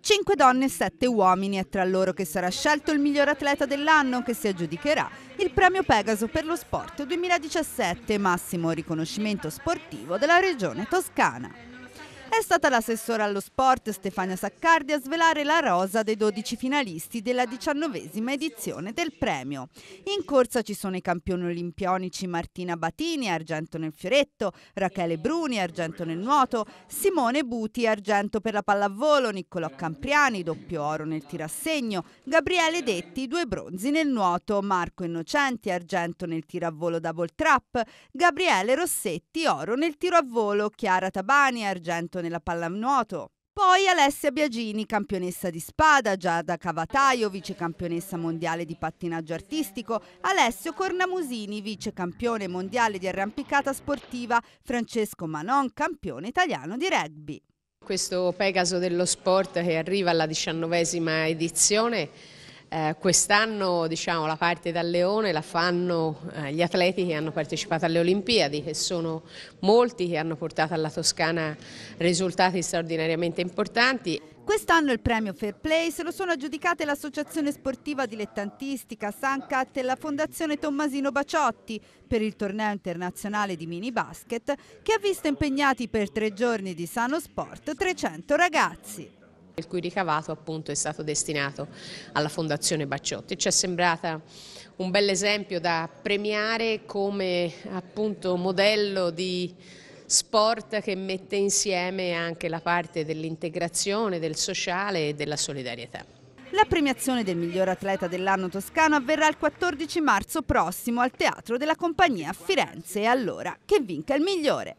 Cinque donne e sette uomini è tra loro che sarà scelto il miglior atleta dell'anno che si aggiudicherà il premio Pegaso per lo sport 2017, massimo riconoscimento sportivo della regione toscana. È stata l'assessora allo sport Stefania Saccardi a svelare la rosa dei 12 finalisti della diciannovesima edizione del premio. In corsa ci sono i campioni olimpionici Martina Batini, argento nel fioretto, Rachele Bruni, argento nel nuoto, Simone Buti, argento per la pallavolo, Niccolò Campriani, doppio oro nel tirassegno, Gabriele Detti, due bronzi nel nuoto, Marco Innocenti, argento nel tiro a volo double trap, Gabriele Rossetti, oro nel tiro a volo, Chiara Tabani, argento campionato nella pallanuoto. Poi Alessia Biagini, campionessa di spada, Giada Cavataio, vicecampionessa mondiale di pattinaggio artistico, Alessio Cornamusini, vicecampione mondiale di arrampicata sportiva, Francesco Manon, campione italiano di rugby. Questo Pegaso dello sport che arriva alla diciannovesima edizione eh, Quest'anno diciamo, la parte dal leone la fanno eh, gli atleti che hanno partecipato alle Olimpiadi, che sono molti, che hanno portato alla Toscana risultati straordinariamente importanti. Quest'anno il premio Fair Play se lo sono aggiudicate l'Associazione Sportiva Dilettantistica Sancat e la Fondazione Tommasino Baciotti per il torneo internazionale di mini basket che ha visto impegnati per tre giorni di sano sport 300 ragazzi il cui ricavato appunto è stato destinato alla Fondazione Bacciotti. Ci è sembrata un bel esempio da premiare come appunto modello di sport che mette insieme anche la parte dell'integrazione, del sociale e della solidarietà. La premiazione del miglior atleta dell'anno toscano avverrà il 14 marzo prossimo al Teatro della Compagnia a Firenze e allora che vinca il migliore.